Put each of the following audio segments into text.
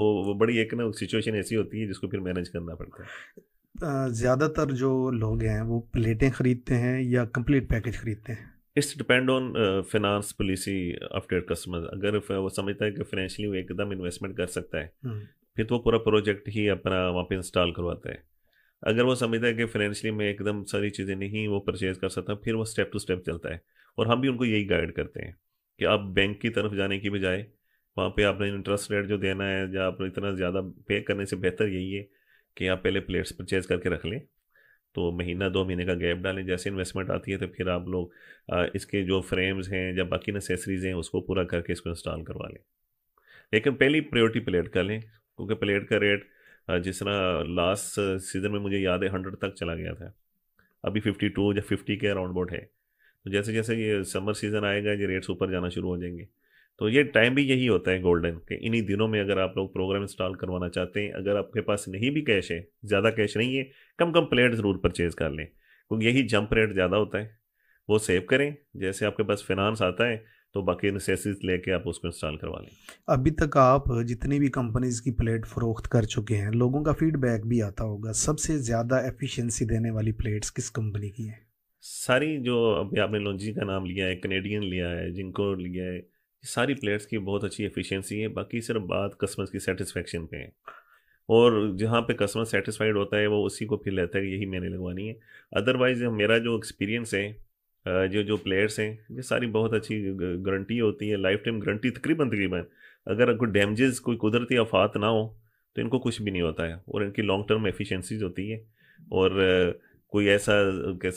वो बड़ी एक ना सिचुएशन ऐसी होती है जिसको फिर मैनेज करना पड़ता है ज़्यादातर जो लोग हैं वो प्लेटें ख़रीदते हैं या कंप्लीट पैकेज ख़रीदते हैं it's depend on finance policy after customer अगर वो समझता है कि फाइनेंशियली वो एकदम इन्वेस्टमेंट कर सकता है हम्म। फिर तो वो पूरा प्रोजेक्ट ही अपना वहाँ पे इंस्टॉल करवाता है अगर वो समझता है कि फाइनेंशियली मैं एकदम सारी चीज़ें नहीं वो परचेज कर सकता फिर वो स्टेप टू स्टेप चलता है और हम भी उनको यही गाइड करते हैं कि आप बैंक की तरफ जाने की बजाय वहाँ पे आपने इंटरेस्ट रेट जो देना है या आप इतना ज़्यादा पे करने से बेहतर यही है कि आप पहले प्लेट्स परचेज करके रख लें तो महीना दो महीने का गैप डालें जैसे इन्वेस्टमेंट आती है तो फिर आप लोग इसके जो फ्रेम्स हैं या बाकी नेसेसरीज़ हैं उसको पूरा करके इसको इंस्टॉल करवा लें लेकिन पहली प्रायोरिटी प्लेट कर लें क्योंकि प्लेट का रेट जिस तरह लास्ट सीज़न में मुझे याद है हंड्रेड तक चला गया था अभी फिफ्टी टू या फिफ्टी के अराउंड बोट है तो जैसे जैसे ये समर सीज़न आएगा ये रेट्स ऊपर जाना शुरू हो जाएंगे तो ये टाइम भी यही होता है गोल्डन के इन्हीं दिनों में अगर आप लोग प्रोग्राम इंस्टॉल करवाना चाहते हैं अगर आपके पास नहीं भी कैश है ज़्यादा कैश नहीं है कम कम प्लेट ज़रूर परचेज़ कर लें क्योंकि यही जंप रेट ज़्यादा होता है वो सेव करें जैसे आपके पास फिनांस आता है तो बाकी नेसेसिटीज लेके आप उसको इंस्टॉल करवा लें अभी तक आप जितनी भी कंपनीज की प्लेट फरोख्त कर चुके हैं लोगों का फीडबैक भी आता होगा सबसे ज़्यादा एफिशिएंसी देने वाली प्लेट्स किस कंपनी की हैं सारी जो अभी आपने लॉन्जी का नाम लिया है कनेडियन लिया है जिनको लिया है सारी प्लेयर्स की बहुत अच्छी एफिशिएंसी है बाकी सिर्फ बात कस्टमर्स की सेटिस्फेक्शन पे है और जहाँ पे कस्टमर सेटिस्फाइड होता है वो उसी को फिर लेता है कि यही मैंने लगवानी है अदरवाइज मेरा जो एक्सपीरियंस है जो जो प्लेयर्स हैं ये सारी बहुत अच्छी गारंटी होती है लाइफ टाइम गारंटी तकरीबन तकरीबन अगर कोई डैमेज कोई कुदरती आफात ना हो तो इनको कुछ भी नहीं होता है और इनकी लॉन्ग टर्म एफिशेंसीज होती है और कोई ऐसा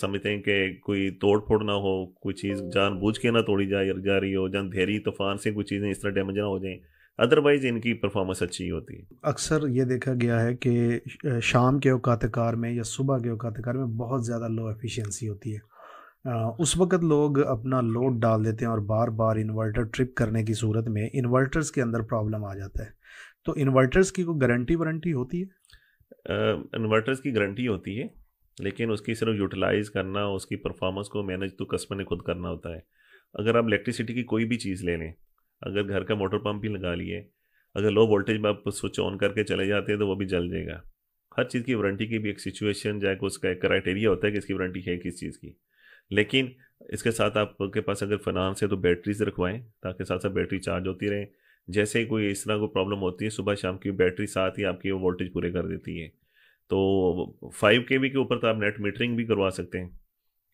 समझते हैं कि कोई तोड़ फोड़ ना हो कोई चीज़ जान बूझ के ना तोड़ी जा, जा रही हो जान धेरी तूफान से कोई चीज़ें इस तरह डैमेज ना हो जाएं अदरवाइज इनकी परफॉर्मेंस अच्छी होती है अक्सर ये देखा गया है कि शाम के अवकात कार में या सुबह के अवकात कार में बहुत ज़्यादा लो एफिशिएंसी होती है उस वक्त लोग अपना लोड डाल देते हैं और बार बार इन्वर्टर ट्रिप करने की सूरत में इन्वर्टर्स के अंदर प्रॉब्लम आ जाता है तो इन्वर्टर्स की कोई गारंटी वारंटी होती है इन्वर्टर्स की गारंटी होती है लेकिन उसकी सिर्फ यूटिलाइज़ करना उसकी परफॉर्मेंस को मैनेज तो कस्टमर ने खुद करना होता है अगर आप इलेक्ट्रिसिटी की कोई भी चीज़ ले लें अगर घर का मोटर पंप ही लगा लिए अगर लो वोल्टेज में आप स्विच ऑन करके चले जाते हैं तो वो भी जल जाएगा हर चीज़ की वारंटी की भी एक सिचुएशन जाए उसका एक क्राइटेरिया होता है कि इसकी वारंटी है किस चीज़ की लेकिन इसके साथ आपके पास अगर फाइनांस है तो बैटरीज रखवाएं ताकि साथ साथ बैटरी चार्ज होती रहे जैसे ही कोई इस तरह कोई प्रॉब्लम होती है सुबह शाम की बैटरी साथ ही आपकी वो वोल्टेज पूरे कर देती है तो फाइव के के ऊपर तो आप नेट मीटरिंग भी करवा सकते हैं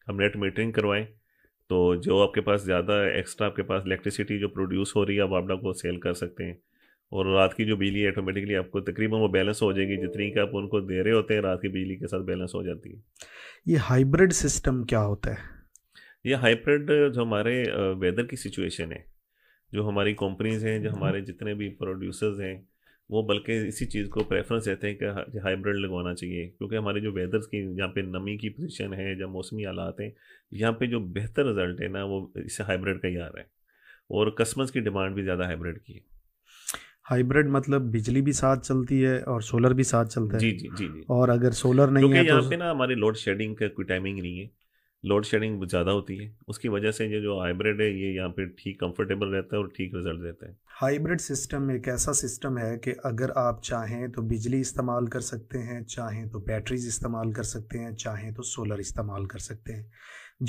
हम नेट मीटरिंग करवाएं तो जो आपके पास ज़्यादा एक्स्ट्रा आपके पास इलेक्ट्रिसिटी जो प्रोड्यूस हो रही है आप आपडा को सेल कर सकते हैं और रात की जो बिजली ऑटोमेटिकली आपको तकरीबन वो बैलेंस हो जाएगी जितनी का आप उनको दे रहे होते हैं रात की बिजली के साथ बैलेंस हो जाती है ये हाइब्रिड सिस्टम क्या होता है ये हाइब्रिड जो हमारे वेदर uh, की सिचुएशन है जो हमारी कंपनीज हैं जो हम्म। हमारे जितने भी प्रोड्यूसर्स हैं वो बल्कि इसी चीज़ को प्रेफरेंस देते हैं कि हाइब्रिड लगवाना चाहिए क्योंकि हमारे जो वेदर्स की यहाँ पे नमी की पोजीशन है या मौसमी हालात हैं यहाँ पे जो बेहतर रिजल्ट है ना वो इससे हाइब्रिड का ही आ रहा है और कस्टमर्स की डिमांड भी ज़्यादा हाइब्रिड की है हाइब्रिड मतलब बिजली भी साथ चलती है और सोलर भी साथ चलता है जी जी जी जी और अगर सोलर नहीं है तो यहाँ पे ना हमारे लोड शेडिंग का कोई टाइमिंग नहीं है लोड शेडिंग ज़्यादा होती है उसकी वजह से ये जो हाइब्रिड है ये यहाँ पे ठीक कंफर्टेबल रहता है और ठीक रिजल्ट देता है हाइब्रिड सिस्टम एक ऐसा सिस्टम है कि अगर आप चाहें तो बिजली इस्तेमाल कर सकते हैं चाहें तो बैटरीज इस्तेमाल कर सकते हैं चाहें तो सोलर इस्तेमाल कर सकते हैं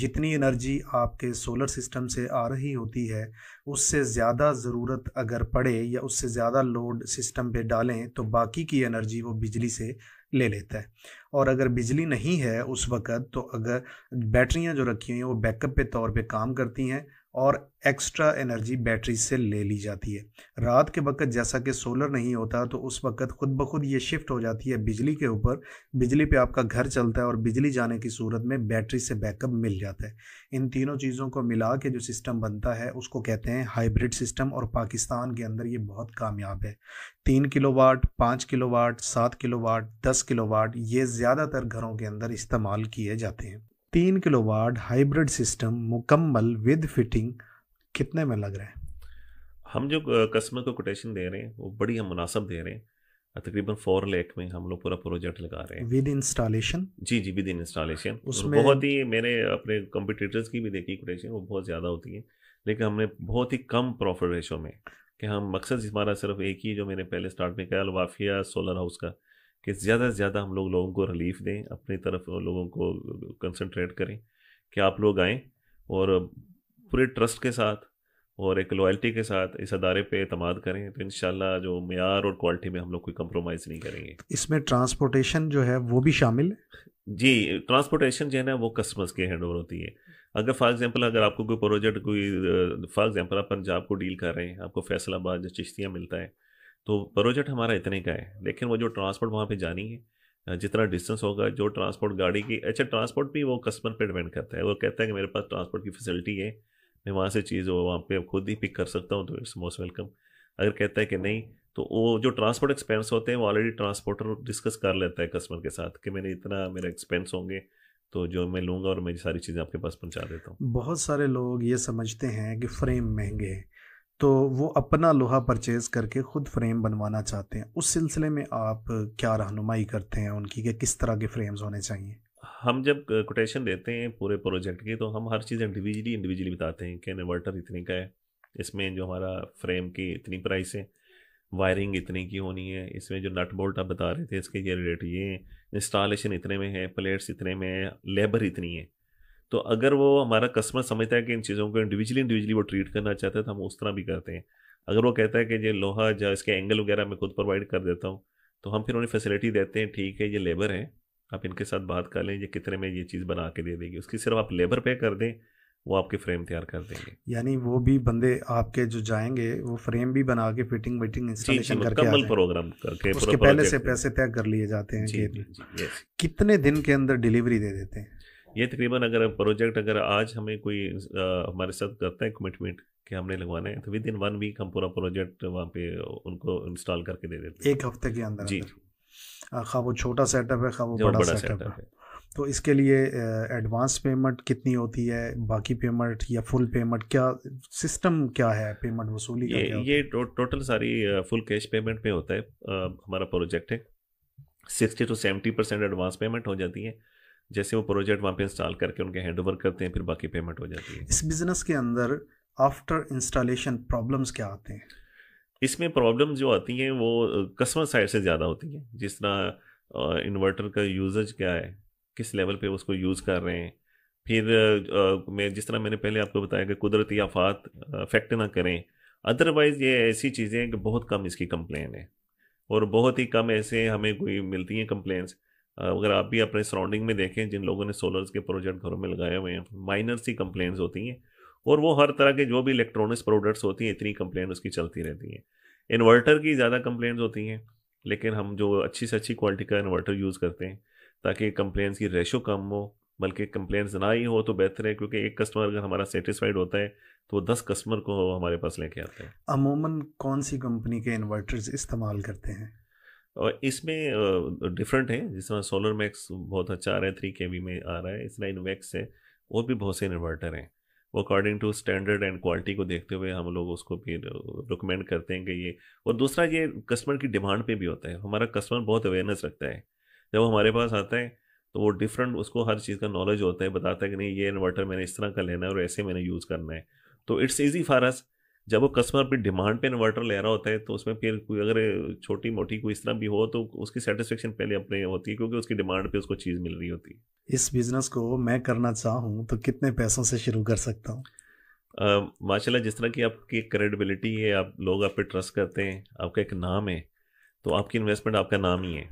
जितनी एनर्जी आपके सोलर सिस्टम से आ रही होती है उससे ज़्यादा ज़रूरत अगर पड़े या उससे ज़्यादा लोड सिस्टम पे डालें तो बाकी की एनर्जी वो बिजली से ले लेता है और अगर बिजली नहीं है उस वक़्त तो अगर बैटरियां जो रखी हुई हैं वो बैकअप के तौर पे काम करती हैं और एक्स्ट्रा एनर्जी बैटरी से ले ली जाती है रात के वक्त जैसा कि सोलर नहीं होता तो उस वक्त खुद ब खुद ये शिफ्ट हो जाती है बिजली के ऊपर बिजली पे आपका घर चलता है और बिजली जाने की सूरत में बैटरी से बैकअप मिल जाता है इन तीनों चीज़ों को मिला के जो सिस्टम बनता है उसको कहते हैं हाइब्रिड सिस्टम और पाकिस्तान के अंदर ये बहुत कामयाब है तीन किलो वाट पाँच किलो वाट सात किलो वाट दस किलो वाट ये ज़्यादातर घरों के अंदर इस्तेमाल किए जाते हैं तीन किलो वाट हाइब्रिड सिस्टम मुकम्मल विद फिटिंग कितने में लग रहा है हम जो कस्टमर को कोटेशन दे रहे हैं वो बड़ी हम मुनासब दे रहे हैं तकरीबन फोर लेख में हम लोग पूरा प्रोजेक्ट लगा रहे हैं विद इंस्टॉलेशन जी जी विद इंस्टॉलेशन उसमें बहुत ही मैंने अपने कंपटीटर्स की भी देखी कोटेशन वो बहुत ज़्यादा होती है लेकिन हमने बहुत ही कम प्रॉफिट रेशो में कि हम मकसद हमारा सिर्फ एक ही जो मैंने पहले स्टार्ट में कहा वाफिया सोलर हाउस का कि ज़्यादा से ज़्यादा हम लोग लोगों को रिलीफ दें अपनी तरफ लोगों को कंसनट्रेट करें कि आप लोग आएँ और पूरे ट्रस्ट के साथ और एक लॉयल्टी के साथ इस अदारे पे अतमाद करें तो इन जो मैार और क्वालिटी में हम लोग कोई कम्प्रोमाइज़ नहीं करेंगे इसमें ट्रांसपोर्टेशन जो है वो भी शामिल है जी ट्रांसपोर्टेशन जो है ना वो कस्टमर्स के हैंड ओवर होती है अगर फॉर एग्जांपल अगर आपको कोई प्रोजेक्ट कोई फॉर एग्जांपल आप पंजाब को डील कर रहे हैं आपको फैसलाबाद जो चिश्तियाँ मिलता है तो प्रोजेक्ट हमारा इतने का है लेकिन वो जो ट्रांसपोर्ट वहाँ पे जानी है जितना डिस्टेंस होगा जो ट्रांसपोर्ट गाड़ी की अच्छा ट्रांसपोर्ट भी वो कस्टमर पे डिपेंड करता है वो कहता है कि मेरे पास ट्रांसपोर्ट की फैसिलिटी है मैं वहाँ से चीज़ वहाँ पे खुद ही पिक कर सकता हूँ तो इट्स मोस्ट वेलकम अगर कहता है कि नहीं तो वो जो ट्रांसपोर्ट एक्सपेंस होते हैं वो ऑलरेडी ट्रांसपोर्टर डिस्कस कर लेता है कस्टमर के साथ कि मैंने इतना मेरा एक्सपेंस होंगे तो जो मैं लूँगा और मैं सारी चीज़ें आपके पास पहुँचा देता हूँ बहुत सारे लोग ये समझते हैं कि फ्रेम महंगे हैं तो वो अपना लोहा परचेज़ करके ख़ुद फ्रेम बनवाना चाहते हैं उस सिलसिले में आप क्या रहनुमाई करते हैं उनकी कि किस तरह के फ्रेम्स होने चाहिए हम जब कोटेशन देते हैं पूरे प्रोजेक्ट के तो हम हर चीज़ इंडिविजुअली इंडिविजुअली बताते हैं कि इन्वर्टर इतने का है इसमें जो हमारा फ्रेम की इतनी प्राइस है वायरिंग इतनी की होनी है इसमें जो नट बोल्ट आप बता रहे थे इसके ये रेट ये इंस्टॉलेशन इतने में है प्लेट्स इतने में है लेबर इतनी है तो अगर वो हमारा कस्टमर समझता है कि इन चीज़ों को इंडिविजुअली इंडिविजुअली वो ट्रीट करना चाहता है तो हम उस तरह भी करते हैं अगर वो कहता है कि ये लोहा या इसके एंगल वगैरह मैं खुद प्रोवाइड कर देता हूँ तो हम फिर उन्हें फैसिलिटी देते हैं ठीक है ये लेबर है आप इनके साथ बात कर लें ये कितने में ये चीज़ बना के दे देगी उसकी सिर्फ आप लेबर पे कर दें वो आपके फ्रेम तैयार कर देंगे यानी वो भी बंदे आपके जो जाएंगे वो फ्रेम भी बना के फिटिंग विटिंग इंस्टॉलेशन करके मुकम्मल प्रोग्राम करके उसके पहले से पैसे तय कर लिए जाते हैं जी, जी, जी, कितने दिन के अंदर डिलीवरी दे देते हैं ये तकरीबन अगर प्रोजेक्ट अगर आज हमें कोई आ, हमारे साथ करता है कमिटमेंट कि हमने लगवाना है तो विद इन वन वीक हम पूरा प्रोजेक्ट वहाँ पे उनको इंस्टॉल करके दे देते हैं एक हफ्ते के अंदर जी खा वो छोटा सेटअप है खा वो बड़ा, बड़ा सेटअप है तो इसके लिए एडवांस पेमेंट कितनी होती है बाकी पेमेंट या फुल पेमेंट क्या सिस्टम क्या है पेमेंट वसूली ये का ये टो, टोटल सारी फुल कैश पेमेंट पे होता है आ, हमारा प्रोजेक्ट है sixty to seventy percent advance payment हो जाती है जैसे वो प्रोजेक्ट वहाँ पे इंस्टॉल करके उनके हैंड ओवर करते हैं फिर बाकी पेमेंट हो जाती है इस बिज़नेस के अंदर आफ्टर इंस्टॉलेशन प्रॉब्लम्स क्या आते हैं इसमें प्रॉब्लम जो आती हैं वो कस्टमर साइड से ज़्यादा होती हैं जिस तरह इन्वर्टर का यूजेज क्या है किस लेवल पे उसको यूज़ कर रहे हैं फिर आ, मैं जिस तरह मैंने पहले आपको बताया कि कुदरती आफात अफेक्ट ना करें अदरवाइज़ ये ऐसी चीज़ें हैं कि बहुत कम इसकी कंप्लेन है और बहुत ही कम ऐसे हमें कोई मिलती हैं कंप्लेंट्स अगर आप भी अपने सराउंडिंग में देखें जिन लोगों ने सोलर्स के प्रोजेक्ट घरों में लगाए हुए हैं माइनर सी कंप्लेंट्स होती हैं और वो हर तरह के जो भी इलेक्ट्रॉनिक्स प्रोडक्ट्स होती हैं इतनी कंप्लेंट उसकी चलती रहती हैं इन्वर्टर की ज़्यादा कंप्लेंट्स होती हैं लेकिन हम जो अच्छी से अच्छी क्वालिटी का इन्वर्टर यूज़ करते हैं ताकि कंप्लेंट्स की रेशो कम हो बल्कि कंप्लेंट्स ना ही हो तो बेहतर है क्योंकि एक कस्टमर अगर हमारा सेटिस्फाइड होता है तो वो दस कस्टमर को हमारे पास लेके आते हैं अमूमन कौन सी कंपनी के इन्वर्टर्स इस्तेमाल करते हैं और इसमें डिफरेंट है जिस तरह सोलर मैक्स बहुत अच्छा आ रहा है थ्री के में आ रहा है इस लाइन वैक्स है और भी बहुत से इन्वर्टर हैं वो according to standard and quality को देखते हुए हम लोग उसको फिर रिकमेंड करते हैं कि ये और दूसरा ये कस्टमर की डिमांड पे भी होता है हमारा कस्टमर बहुत अवेयरनेस रखता है जब हमारे पास आता है तो वो डिफरेंट उसको हर चीज़ का नॉलेज होता है बताता है कि नहीं ये इन्वर्टर मैंने इस तरह का लेना है और ऐसे मैंने यूज़ करना है तो इट्स ईजी फॉर अस जब वो कस्टमर अपनी डिमांड पे इन्वर्टर ले रहा होता है तो उसमें फिर कोई अगर छोटी मोटी कोई इस तरह भी हो तो उसकी सेटिस्फेक्शन पहले अपने होती है क्योंकि उसकी डिमांड पे उसको चीज़ मिल रही होती है इस बिज़नेस को मैं करना चाहूँ तो कितने पैसों से शुरू कर सकता हूँ माशा माशाल्लाह जिस तरह की आपकी क्रेडिबिलिटी है आप लोग आप पे ट्रस्ट करते हैं आपका एक नाम है तो आपकी इन्वेस्टमेंट आपका नाम ही है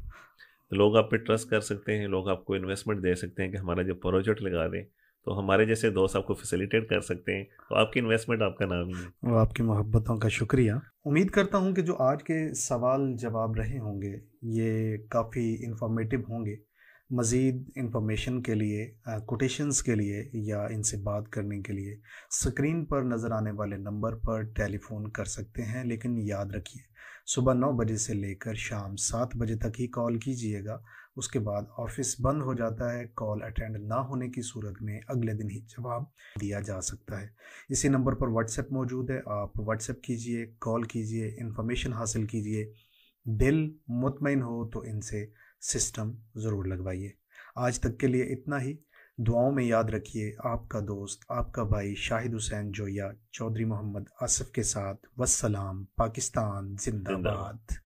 तो लोग आप पे ट्रस्ट कर सकते हैं लोग आपको इन्वेस्टमेंट दे सकते हैं कि हमारा जो प्रोजेक्ट लगा दें तो हमारे जैसे दोस्त आपको फैसिलिटेट कर सकते हैं तो आपकी इन्वेस्टमेंट आपका नाम ही है और आपकी मोहब्बतों का शुक्रिया उम्मीद करता हूँ कि जो आज के सवाल जवाब रहे होंगे ये काफ़ी इंफॉर्मेटिव होंगे मज़ीद इंफॉर्मेशन के लिए कोटेशंस के लिए या इनसे बात करने के लिए स्क्रीन पर नज़र आने वाले नंबर पर टेलीफ़ोन कर सकते हैं लेकिन याद रखिए सुबह नौ बजे से लेकर शाम सात बजे तक ही कॉल कीजिएगा उसके बाद ऑफिस बंद हो जाता है कॉल अटेंड ना होने की सूरत में अगले दिन ही जवाब दिया जा सकता है इसी नंबर पर व्हाट्सएप मौजूद है आप व्हाट्सएप कीजिए कॉल कीजिए इन्फॉर्मेशन हासिल कीजिए दिल मुतमिन हो तो इनसे सिस्टम ज़रूर लगवाइए आज तक के लिए इतना ही दुआओं में याद रखिए आपका दोस्त आपका भाई शाहिद हुसैन जोया चौधरी मोहम्मद आसफ़ के साथ वसलाम पाकिस्तान जिंदाबाद